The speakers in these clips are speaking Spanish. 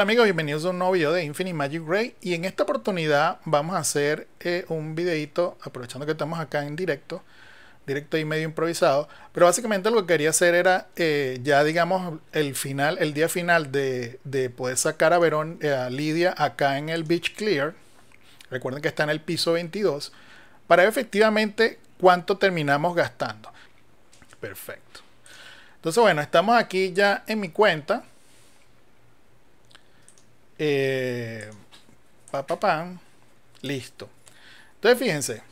Hola amigos, bienvenidos a un nuevo video de Infinite Magic Ray y en esta oportunidad vamos a hacer eh, un videito, aprovechando que estamos acá en directo, directo y medio improvisado, pero básicamente lo que quería hacer era eh, ya digamos el final, el día final de, poder sacar a Verón, eh, a Lidia acá en el Beach Clear, recuerden que está en el piso 22, para ver efectivamente cuánto terminamos gastando. Perfecto. Entonces bueno, estamos aquí ya en mi cuenta eh, Listo. Entonces fíjense.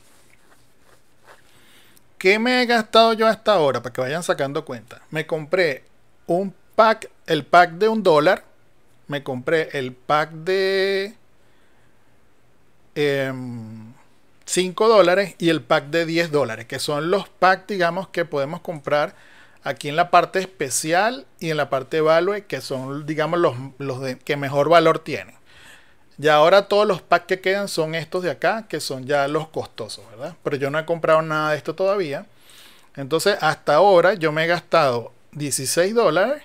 ¿Qué me he gastado yo hasta ahora? Para que vayan sacando cuenta. Me compré un pack, el pack de un dólar. Me compré el pack de 5 em, dólares y el pack de 10 dólares, que son los packs, digamos, que podemos comprar aquí en la parte especial y en la parte value, que son, digamos, los, que mejor valor tienen. Y ahora todos los packs que quedan son estos de acá, que son ya los costosos, ¿verdad? Pero yo no he comprado nada de esto todavía. Entonces, hasta ahora yo me he gastado 16 dólares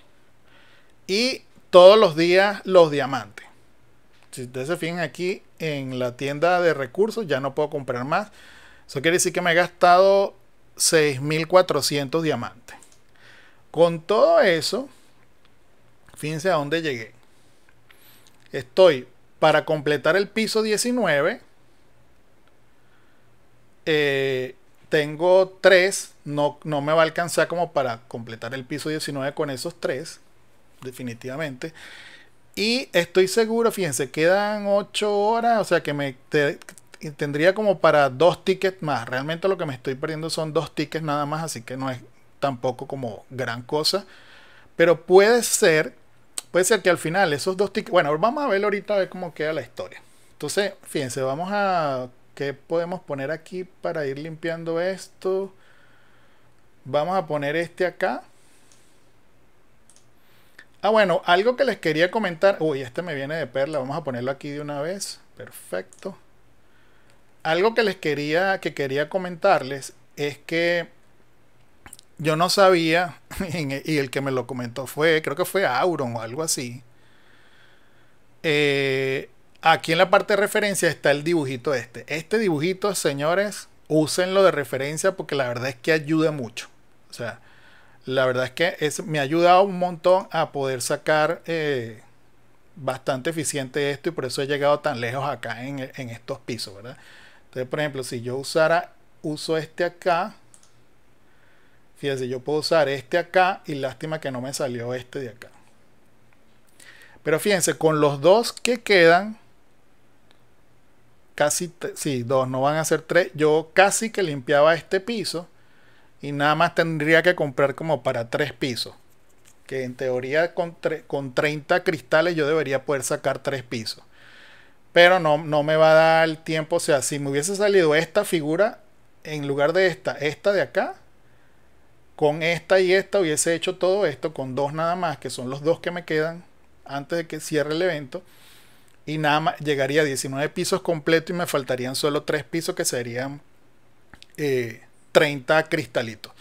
y todos los días los diamantes. Si ustedes se fijan aquí en la tienda de recursos, ya no puedo comprar más. Eso quiere decir que me he gastado 6.400 diamantes. Con todo eso, fíjense a dónde llegué. Estoy para completar el piso 19. Eh, tengo 3. No, no me va a alcanzar como para completar el piso 19 con esos 3. Definitivamente. Y estoy seguro, fíjense, quedan 8 horas. O sea que me tendría como para dos tickets más. Realmente lo que me estoy perdiendo son dos tickets nada más. Así que no es tampoco como gran cosa. Pero puede ser, puede ser que al final esos dos tickets, bueno, vamos a ver ahorita a ver cómo queda la historia. Entonces, fíjense, vamos a, ¿qué podemos poner aquí para ir limpiando esto? Vamos a poner este acá. Ah, bueno, algo que les quería comentar. Uy, este me viene de perla. Vamos a ponerlo aquí de una vez. Perfecto. Algo que les quería, que quería comentarles es que yo no sabía, e, y el que me lo comentó fue, creo que fue Auron o algo así. Eh, aquí en la parte de referencia está el dibujito este. Este dibujito, señores, úsenlo de referencia porque la verdad es que ayuda mucho. O sea, la verdad es que es, me ha ayudado un montón a poder sacar eh, bastante eficiente esto y por eso he llegado tan lejos acá en, en estos pisos, ¿verdad? Entonces, por ejemplo, si yo usara, uso este acá Fíjense, yo puedo usar este acá y lástima que no me salió este de acá. Pero fíjense, con los dos que quedan, casi, sí, dos, no van a ser tres. Yo casi que limpiaba este piso y nada más tendría que comprar como para tres pisos. Que en teoría con, con 30 cristales yo debería poder sacar tres pisos. Pero no, no me va a dar el tiempo. O sea, si me hubiese salido esta figura en lugar de esta, esta de acá, con esta y esta hubiese hecho todo esto, con dos nada más, que son los dos que me quedan antes de que cierre el evento, y nada más llegaría a 19 pisos completos y me faltarían solo tres pisos que serían eh, 30 cristalitos.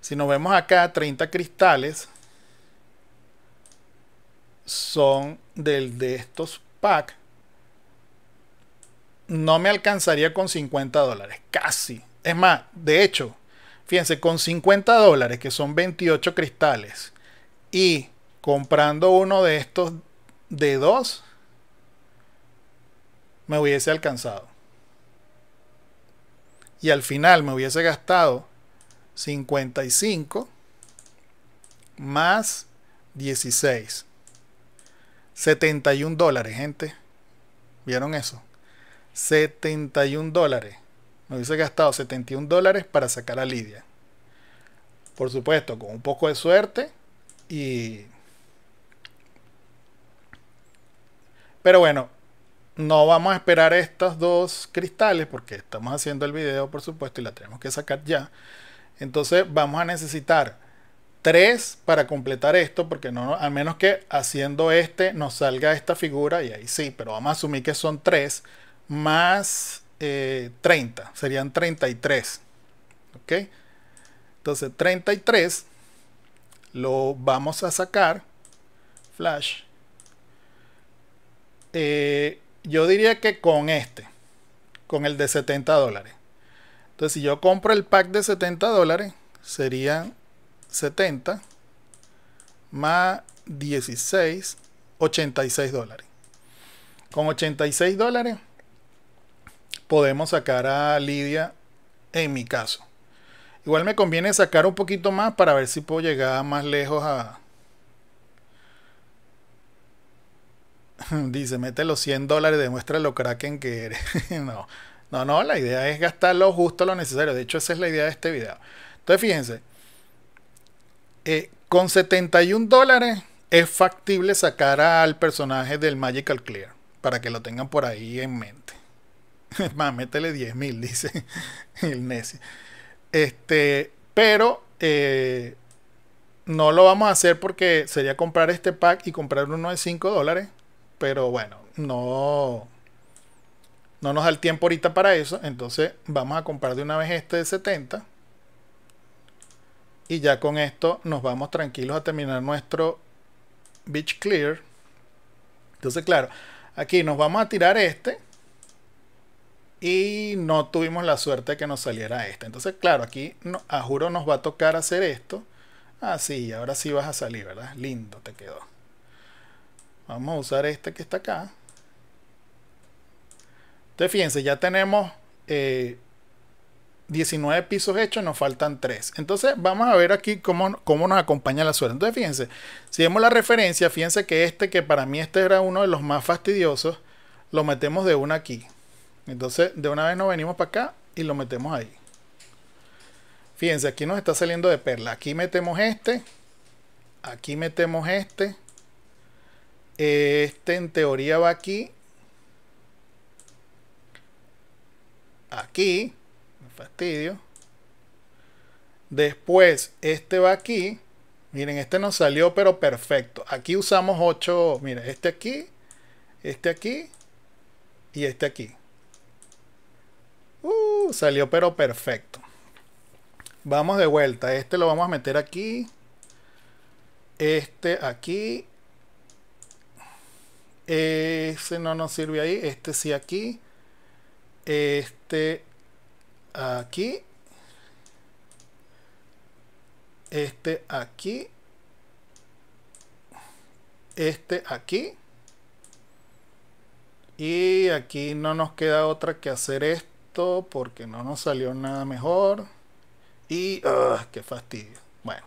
Si nos vemos acá, 30 cristales son del de estos Pack... No me alcanzaría con 50 dólares, casi. Es más, de hecho, Fíjense, con 50 dólares, que son 28 cristales, y comprando uno de estos de dos, me hubiese alcanzado. Y al final me hubiese gastado 55 más 16. 71 dólares, gente. ¿Vieron eso? 71 dólares me hubiese gastado 71 dólares para sacar a Lidia. Por supuesto, con un poco de suerte y... Pero bueno, no vamos a esperar estos dos cristales porque estamos haciendo el video, por supuesto, y la tenemos que sacar ya. Entonces vamos a necesitar tres para completar esto, porque no, a menos que haciendo este nos salga esta figura, y ahí sí, pero vamos a asumir que son tres, más 30, eh, serían 33. ¿Ok? Entonces 33 lo vamos a sacar. Flash. Eh, yo diría que con este, con el de 70 dólares. Entonces, si yo compro el pack de 70 dólares, serían 70 más 16, 86 dólares. Con 86 dólares podemos sacar a Lidia en mi caso. Igual me conviene sacar un poquito más para ver si puedo llegar más lejos a... Dice, mete los 100 dólares, demuestra lo kraken que eres. no, no, no, la idea es gastar lo justo, lo necesario. De hecho, esa es la idea de este video. Entonces, fíjense, eh, con 71 dólares es factible sacar al personaje del Magical Clear, para que lo tengan por ahí en mente. Más, métele 10.000 mil, dice el necio. Este, pero eh, no lo vamos a hacer porque sería comprar este pack y comprar uno de 5 dólares. Pero bueno, no, no nos da el tiempo ahorita para eso. Entonces vamos a comprar de una vez este de 70. Y ya con esto nos vamos tranquilos a terminar nuestro Beach Clear. Entonces, claro, aquí nos vamos a tirar este y no tuvimos la suerte de que nos saliera esta. Entonces, claro, aquí a juro nos va a tocar hacer esto. Así, ah, ahora sí vas a salir, ¿verdad? Lindo te quedó. Vamos a usar este que está acá. Entonces, fíjense, ya tenemos 19 eh, pisos hechos, nos faltan 3. Entonces, vamos a ver aquí cómo, cómo nos acompaña la suerte. Entonces, fíjense, si vemos la referencia, fíjense que este, que para mí este era uno de los más fastidiosos, lo metemos de una aquí. Entonces, de una vez nos venimos para acá y lo metemos ahí. Fíjense, aquí nos está saliendo de perla. Aquí metemos este. Aquí metemos este. Este en teoría va aquí. Aquí. Me fastidio. Después, este va aquí. Miren, este nos salió pero perfecto. Aquí usamos 8. Miren, este aquí. Este aquí. Y este aquí salió pero perfecto. Vamos de vuelta. Este lo vamos a meter aquí. Este aquí. Ese no nos sirve ahí. Este sí aquí. Este aquí. Este aquí. Este aquí. Y aquí no nos queda otra que hacer esto porque no nos salió nada mejor. Y que ah, qué fastidio. Bueno,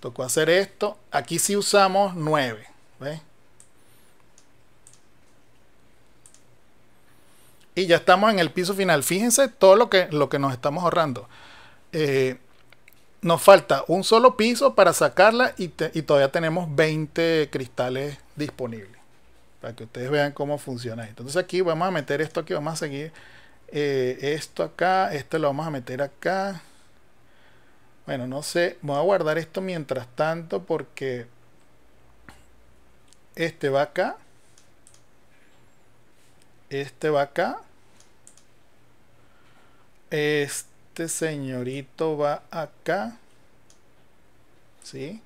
tocó hacer esto. Aquí si usamos 9. Y ya estamos en el piso final. Fíjense todo lo que, lo que nos estamos ahorrando. Eh, nos falta un solo piso para sacarla y, todavía tenemos 20 cristales disponibles. Para que ustedes vean cómo funciona Entonces aquí vamos a meter esto aquí. Vamos a seguir eh, esto acá, esto lo vamos a meter acá. Bueno, no sé, voy a guardar esto mientras tanto porque este va acá. Este va acá. Este señorito va acá. ¿Sí?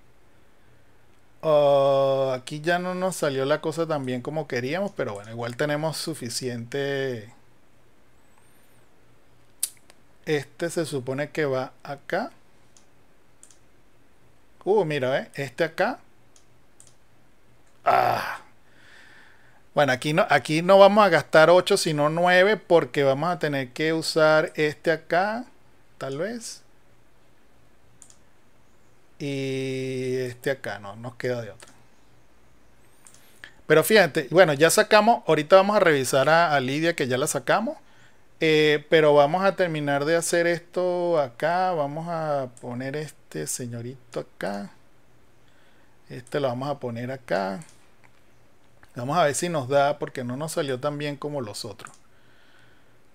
Oh, aquí ya no nos salió la cosa tan bien como queríamos, pero bueno, igual tenemos suficiente este se supone que va acá. Uh, mira, Este acá. Ah. Bueno, aquí no, aquí no vamos a gastar 8, sino 9, porque vamos a tener que usar este acá, tal vez. Y este acá, no, nos queda de otra. Pero fíjate, bueno, ya sacamos, ahorita vamos a revisar a Lidia, que ya la sacamos. Eh, pero vamos a terminar de hacer esto acá. Vamos a poner este señorito acá. Este lo vamos a poner acá. Vamos a ver si nos da porque no nos salió tan bien como los otros.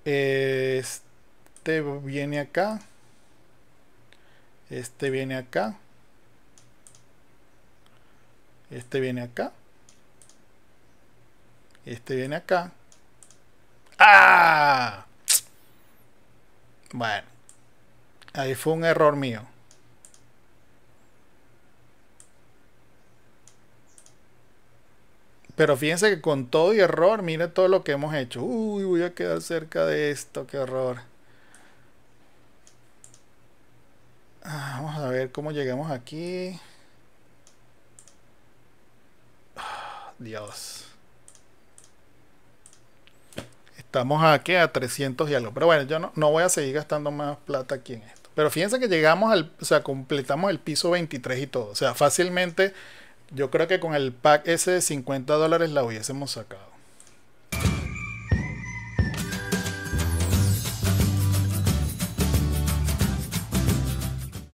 Este viene acá. Este viene acá. Este viene acá. Este viene acá. ¡Ah! Bueno, ahí fue un error mío. Pero fíjense que con todo y error, mire todo lo que hemos hecho. Uy, voy a quedar cerca de esto, qué horror. Ah, vamos a ver cómo llegamos aquí. Ah, Dios. Estamos aquí a 300 y algo. Pero bueno, yo no, voy a seguir gastando más plata aquí en esto. Pero fíjense que llegamos al, o sea, completamos el piso 23 y todo. O sea, fácilmente, yo creo que con el pack ese de 50 dólares la hubiésemos sacado.